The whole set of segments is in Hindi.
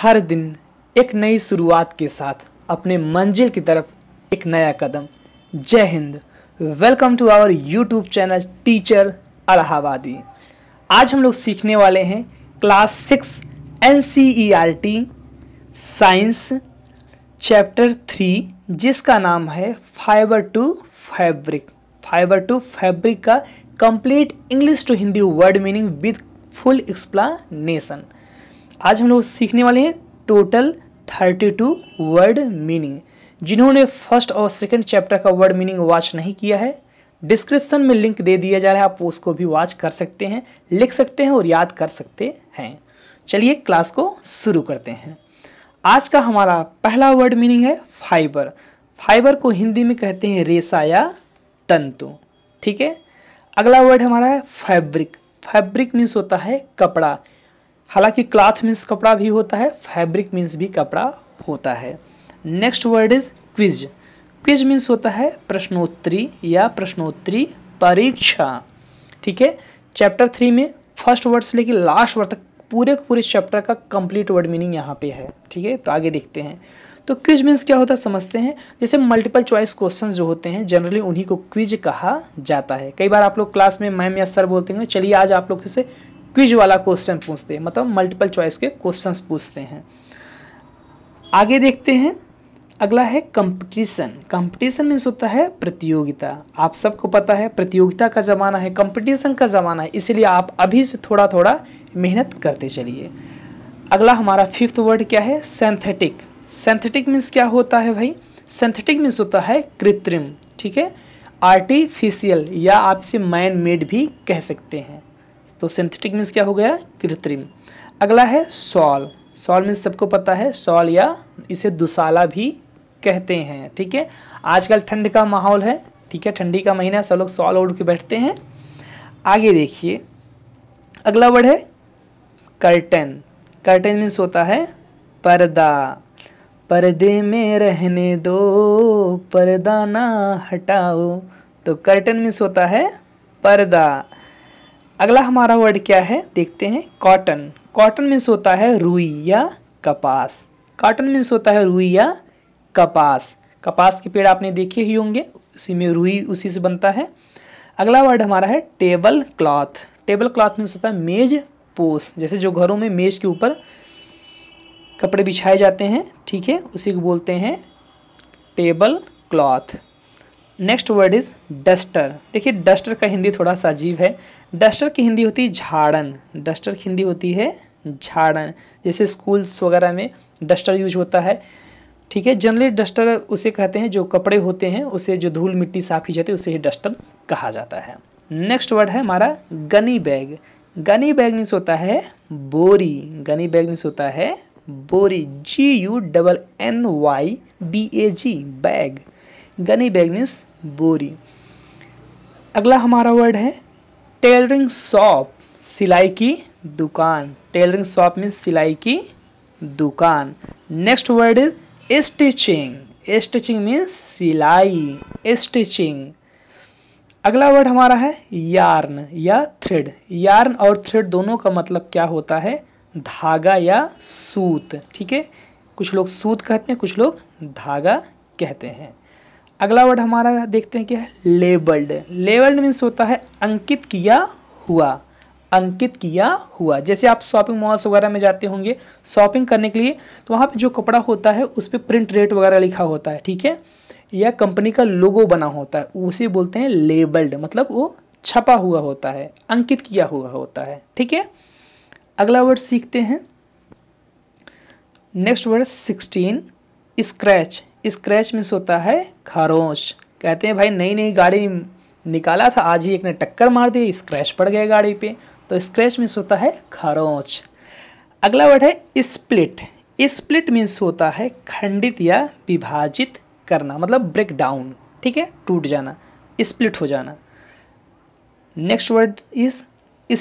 हर दिन एक नई शुरुआत के साथ अपने मंजिल की तरफ एक नया कदम जय हिंद welcome to our YouTube channel teacher Allahabadi आज हम लोग सीखने वाले हैं class six in science chapter three जिसका नाम है fibre to fabric fibre to fabric का complete English to Hindi word meaning with full explanation आज हम लोग सीखने वाले हैं total thirty two word meaning जिन्होंने फर्स्ट और सेकेंड चैप्टर का वर्ड मीनिंग वॉच नहीं किया है डिस्क्रिप्शन में लिंक दे दिया जा रहा है आप उसको भी वॉच कर सकते हैं लिख सकते हैं और याद कर सकते हैं चलिए क्लास को शुरू करते हैं आज का हमारा पहला वर्ड मीनिंग है फाइबर फाइबर को हिंदी में कहते हैं रेसा या तंतु ठीक है अगला वर्ड हमारा है फैब्रिक फैब्रिक मीन्स होता है कपड़ा हालांकि क्लॉथ मीन्स कपड़ा भी होता है फैब्रिक मीन्स भी कपड़ा होता है next word is quiz quiz means होता है प्रश्नोत्तरी या प्रश्नोत्तरी परीक्षा ठीक है चैप्टर थ्री में फर्स्ट वर्ड से लेकर लास्ट वर्ड तक पूरे पूरे चैप्टर का कंप्लीट वर्ड मीनिंग यहाँ पे है ठीक है तो आगे देखते हैं तो क्विज मीन्स क्या होता है समझते हैं जैसे मल्टीपल चॉइस क्वेश्चंस जो होते हैं जनरली उन्हीं को क्विज कहा जाता है कई बार आप लोग क्लास में मैम या सर बोलते हैं चलिए आज आप लोग से क्विज वाला क्वेश्चन पूछते हैं मतलब मल्टीपल चॉइस के क्वेश्चन पूछते हैं आगे देखते हैं अगला है कंपटीशन कंपटीशन मीन्स होता है प्रतियोगिता आप सबको पता है प्रतियोगिता का ज़माना है कंपटीशन का ज़माना है इसलिए आप अभी से थोड़ा थोड़ा मेहनत करते चलिए अगला हमारा फिफ्थ वर्ड क्या है सेंथेटिक सेंथेटिक मीन्स क्या होता है भाई सेंथेटिक मीन्स होता है कृत्रिम ठीक है आर्टिफिशियल या आप इसे मैन मेड भी कह सकते हैं तो सिंथेटिक मीन्स क्या हो गया कृत्रिम अगला है सॉल सॉल मीन्स सबको पता है सॉल या इसे दुसाला भी कहते हैं ठीक है आजकल ठंड का माहौल है ठीक है ठंडी का महीना सब लोग सॉल ओढ़ के बैठते हैं आगे देखिए अगला वर्ड है कर्टन कर्टन मीन्स होता है पर्दा पर्दे में रहने दो पर्दा ना हटाओ तो कर्टन मीन्स होता है पर्दा अगला हमारा वर्ड क्या है देखते हैं कॉटन कॉटन मीन्स होता है रुई या कपास कॉटन मीन्स होता है रुई या कपास कपास के पेड़ आपने देखे ही होंगे उसी में रुई उसी से बनता है अगला वर्ड हमारा है table cloth table cloth means होता है मेज पोस जैसे जो घरों में मेज के ऊपर कपड़े बिछाए जाते हैं ठीक है उसी को बोलते हैं table cloth next word is duster देखिए डस्टर का हिंदी थोड़ा सा अजीब है डस्टर की हिंदी होती है झाड़न डस्टर की हिंदी होती है झाड़न जैसे स्कूल्स वगैरह में डस्टर यूज होता है ठीक है जनरली डस्टर उसे कहते हैं जो कपड़े होते हैं उसे जो धूल मिट्टी साफ की जाती है उसे ही डस्टर कहा जाता है नेक्स्ट वर्ड है हमारा gunny bag gunny bag means होता है बोरी गनी बैग मीन्स होता है बोरी G U double N Y B A G bag gunny bag means बोरी अगला हमारा वर्ड है टेलरिंग शॉप सिलाई की दुकान टेलरिंग शॉप में सिलाई की दुकान next word is stitching stitching means सिलाई स्टिचिंग अगला वर्ड हमारा है यार्न या थ्रेड यार्न और थ्रेड दोनों का मतलब क्या होता है धागा या सूत ठीक है कुछ लोग सूत कहते हैं कुछ लोग धागा कहते हैं अगला वर्ड हमारा देखते हैं क्या है लेबल्ड लेबल्ड मीन्स होता है अंकित किया हुआ अंकित किया हुआ जैसे आप शॉपिंग मॉल्स वगैरह में जाते होंगे शॉपिंग करने के लिए तो वहाँ पे जो कपड़ा होता है उस पर प्रिंट रेट वगैरह लिखा होता है ठीक है या कंपनी का लोगो बना होता है उसे बोलते हैं लेबल्ड मतलब वो छपा हुआ होता है अंकित किया हुआ होता है ठीक है अगला वर्ड सीखते हैं next word sixteen scratch scratch means होता है खरोंच कहते हैं भाई नई नई गाड़ी निकाला था आज ही एक ने टक्कर मार दी स्क्रैच पड़ गया गाड़ी पे तो स्क्रैच मिस होता है खरोच अगला वर्ड है स्प्लिट स्प्लिट मीन्स होता है खंडित या विभाजित करना मतलब ब्रेक डाउन ठीक है टूट जाना स्प्लिट हो जाना next word is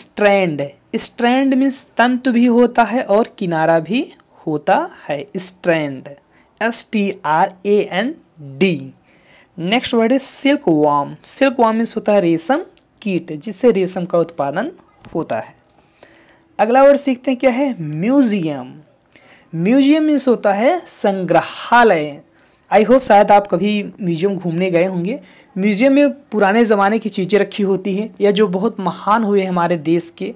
strand strand means तंतु भी होता है और किनारा भी होता है strand S T R A N D next word है silk worm silk worm means होता है रेशम कीट जिससे रेशम का उत्पादन होता है अगला वर्ड सीखते हैं क्या है म्यूजियम म्यूजियम मीन्स होता है संग्रहालय आई होप शायद आप कभी म्यूजियम घूमने गए होंगे म्यूजियम में पुराने ज़माने की चीज़ें रखी होती हैं या जो बहुत महान हुए हमारे देश के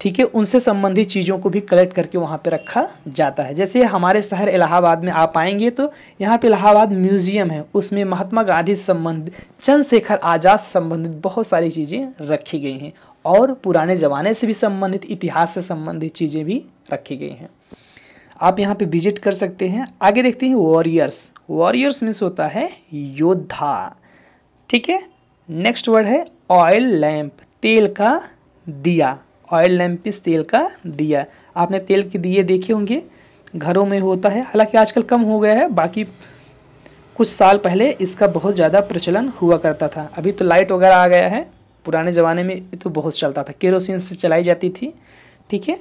ठीक है उनसे संबंधित चीज़ों को भी कलेक्ट करके वहाँ पे रखा जाता है जैसे हमारे शहर इलाहाबाद में आप आएंगे तो यहाँ पे इलाहाबाद म्यूज़ियम है उसमें महात्मा गांधी संबंधित चंद्रशेखर आज़ाद संबंधित बहुत सारी चीज़ें रखी गई हैं और पुराने ज़माने से भी संबंधित इतिहास से संबंधित चीज़ें भी रखी गई हैं आप यहाँ पर विजिट कर सकते हैं आगे देखते हैं वॉरियर्स वॉरियर्स मीन्स होता है योद्धा ठीक है नेक्स्ट वर्ड है ऑयल लैम्प तेल का दिया ऑयल इस तेल का दिया आपने तेल के दिए देखे होंगे घरों में होता है हालांकि आजकल कम हो गया है बाकी कुछ साल पहले इसका बहुत ज़्यादा प्रचलन हुआ करता था अभी तो लाइट वगैरह आ गया है पुराने ज़माने में तो बहुत चलता था केरोसिन से चलाई जाती थी ठीक है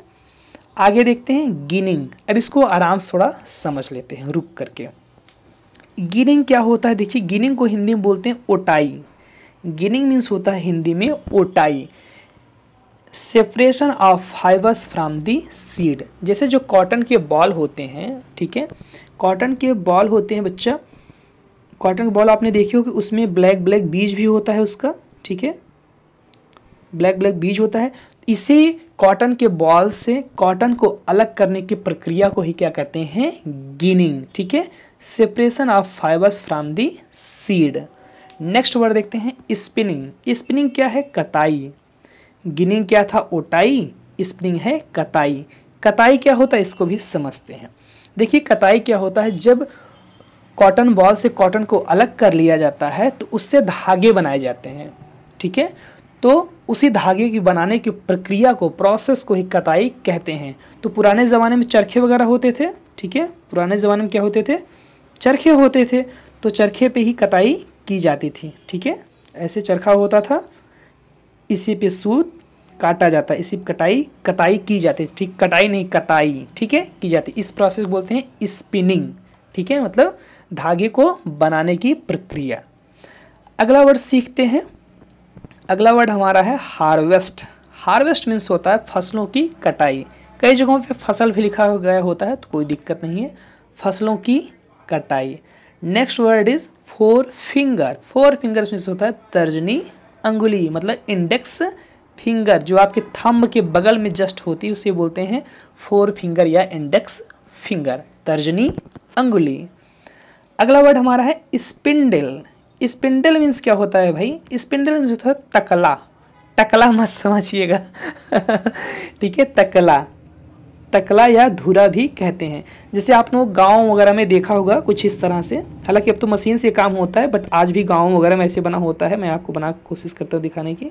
आगे देखते हैं गिनिंग अब इसको आराम से थोड़ा समझ लेते हैं रुक करके गिनिंग क्या होता है देखिए गिनिंग को हिंदी में बोलते हैं ओटाई गिनिंग मीन्स होता है हिंदी में ओटाई separation of fibres from the seed जैसे जो कॉटन के बॉल होते हैं ठीक है कॉटन के बॉल होते हैं बच्चा कॉटन के बॉल आपने देखे हो कि उसमें ब्लैक ब्लैक बीज भी होता है उसका ठीक है ब्लैक ब्लैक बीज होता है इसी कॉटन के बॉल से कॉटन को अलग करने की प्रक्रिया को ही क्या कहते हैं गिनिंग ठीक है separation of fibres from the seed next word देखते हैं स्पिनिंग स्पिनिंग क्या है कताई गिनिंग क्या था ओटाई स्प्रिंग है कताई कताई क्या होता है इसको भी समझते हैं देखिए कताई क्या होता है जब कॉटन बॉल से कॉटन को अलग कर लिया जाता है तो उससे धागे बनाए जाते हैं ठीक है तो उसी धागे की बनाने की प्रक्रिया को प्रोसेस को ही कताई कहते हैं तो पुराने ज़माने में चरखे वगैरह होते थे ठीक है पुराने ज़माने में क्या होते थे चरखे होते थे तो चरखे पे ही कताई की जाती थी ठीक है ऐसे चरखा होता था इसी पे सूत काटा जाता है इसी कटाई कटाई की जाती है ठीक कटाई नहीं कटाई ठीक है की जाती है इस प्रोसेस को बोलते हैं स्पिनिंग ठीक है मतलब धागे को बनाने की प्रक्रिया अगला वर्ड सीखते हैं अगला वर्ड हमारा है हार्वेस्ट हार्वेस्ट मीन्स होता है फसलों की कटाई कई जगहों पे फसल भी लिखा गया होता है तो कोई दिक्कत नहीं है फसलों की कटाई next word is forefinger forefingers means होता है तर्जनी अंगुली मतलब इंडेक्स फिंगर जो आपके थंब के बगल में जस्ट होती है उसे बोलते हैं फोर फिंगर या इंडेक्स फिंगर तर्जनी अंगुली अगला वर्ड हमारा है स्पिंडल स्पिंडल मीन्स क्या होता है भाई स्पिंडल मीन्स होता है तकला तकला मत समझिएगा ठीक है तकला टकला या धुरा भी कहते हैं जैसे आप लोग गाँव वगैरह में देखा होगा कुछ इस तरह से हालांकि अब तो मशीन से काम होता है बट आज भी गाँव वगैरह में ऐसे बना होता है मैं आपको बना कोशिश करता हूँ दिखाने की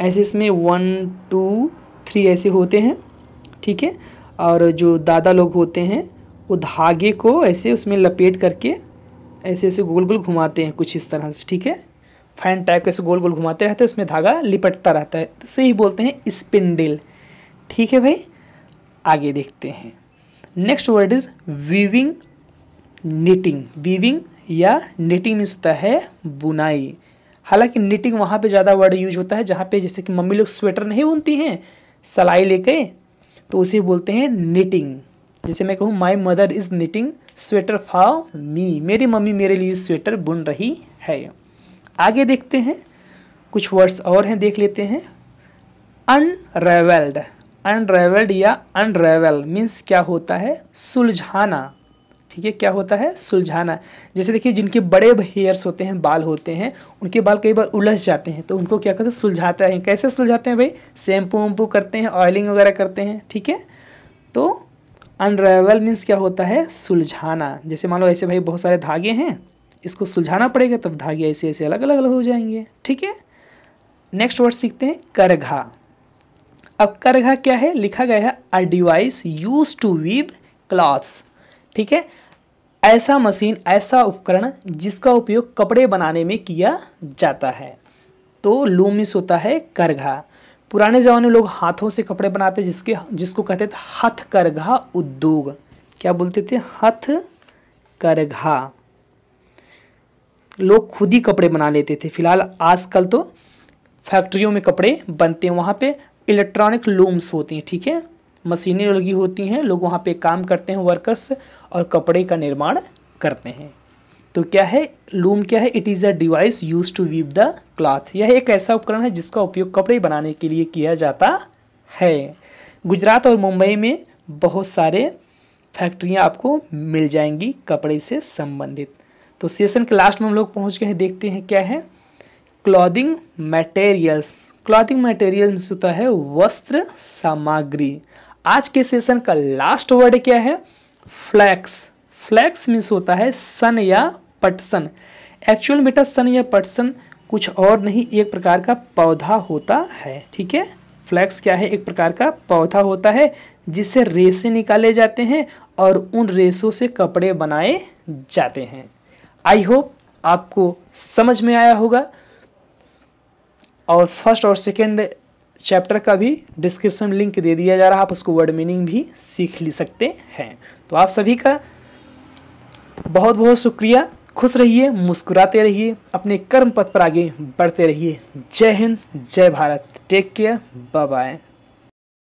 ऐसे इसमें वन टू थ्री ऐसे होते हैं ठीक है और जो दादा लोग होते हैं वो धागे को ऐसे उसमें लपेट करके ऐसे ऐसे गोल गोल घुमाते हैं कुछ इस तरह से ठीक है फैन टाइप ऐसे गोल गोल घुमाते रहते हैं उसमें धागा लिपटता रहता है तो सही बोलते हैं स्पिंडल ठीक है भाई आगे देखते हैं next word is weaving knitting weaving या निटिंग मीन्स होता है बुनाई हालांकि निटिंग वहाँ पे ज़्यादा वर्ड यूज होता है जहाँ पे जैसे कि मम्मी लोग स्वेटर नहीं बुनती हैं सलाई लेके तो उसे बोलते हैं निटिंग जैसे मैं कहूँ my mother is knitting sweater for me मेरी मम्मी मेरे लिए स्वेटर बुन रही है आगे देखते हैं कुछ वर्ड्स और हैं देख लेते हैं अनरेवल्ड अनरेवल्ड या अनरेवल मीन्स क्या होता है सुलझाना ठीक है क्या होता है सुलझाना जैसे देखिए जिनके बड़े हेयर्स होते हैं बाल होते हैं उनके बाल कई बार उलझ जाते हैं तो उनको क्या करते हैं सुलझाते हैं कैसे सुलझाते हैं भाई शैम्पू वैम्पू करते हैं ऑयलिंग वगैरह करते हैं ठीक है तो अनरेवल मीन्स क्या होता है सुलझाना जैसे मान लो ऐसे भाई बहुत सारे धागे हैं इसको सुलझाना पड़ेगा तब धागे ऐसे ऐसे अलग अलग हो जाएंगे ठीक है नेक्स्ट वर्ड सीखते हैं करघा अब का क्या है लिखा गया है a device use to weave cloths ठीक है ऐसा मशीन ऐसा उपकरण जिसका उपयोग कपड़े बनाने में किया जाता है तो लूमिस होता है करघा पुराने ज़माने में लोग हाथों से कपड़े बनाते जिसके जिसको कहते थे हथ करघा उद्योग क्या बोलते थे हथ करघा लोग खुद ही कपड़े बना लेते थे फिलहाल आजकल तो फैक्ट्रियों में कपड़े बनते हैं वहाँ पे इलेक्ट्रॉनिक लूम्स होती हैं ठीक है मशीनें लगी होती हैं लोग वहाँ पे काम करते हैं वर्कर्स और कपड़े का निर्माण करते हैं तो क्या है लूम क्या है it is a device use to weave the cloth यह एक ऐसा उपकरण है जिसका उपयोग कपड़े बनाने के लिए किया जाता है गुजरात और मुंबई में बहुत सारे फैक्ट्रियाँ आपको मिल जाएंगी कपड़े से संबंधित तो सेशन के लास्ट में हम लोग पहुँच गए देखते हैं क्या है क्लॉदिंग मटेरियल्स क्लॉथिंग मटेरियल होता है वस्त्र सामग्री आज के सेशन का लास्ट वर्ड क्या है फ्लैक्स फ्लैक्स मीन्स होता है सन या पटसन एक्चुअल बेटा सन या पटसन कुछ और नहीं एक प्रकार का पौधा होता है ठीक है फ्लैक्स क्या है एक प्रकार का पौधा होता है जिससे रेसे निकाले जाते हैं और उन रेसों से कपड़े बनाए जाते हैं आई होप आपको समझ में आया होगा और फर्स्ट और सेकेंड चैप्टर का भी डिस्क्रिप्शन लिंक दे दिया जा रहा है आप उसको वर्ड मीनिंग भी सीख ले सकते हैं तो आप सभी का बहुत बहुत शुक्रिया खुश रहिए मुस्कुराते रहिए अपने कर्म पथ पर आगे बढ़ते रहिए जय हिंद जय Bharat take care bye bye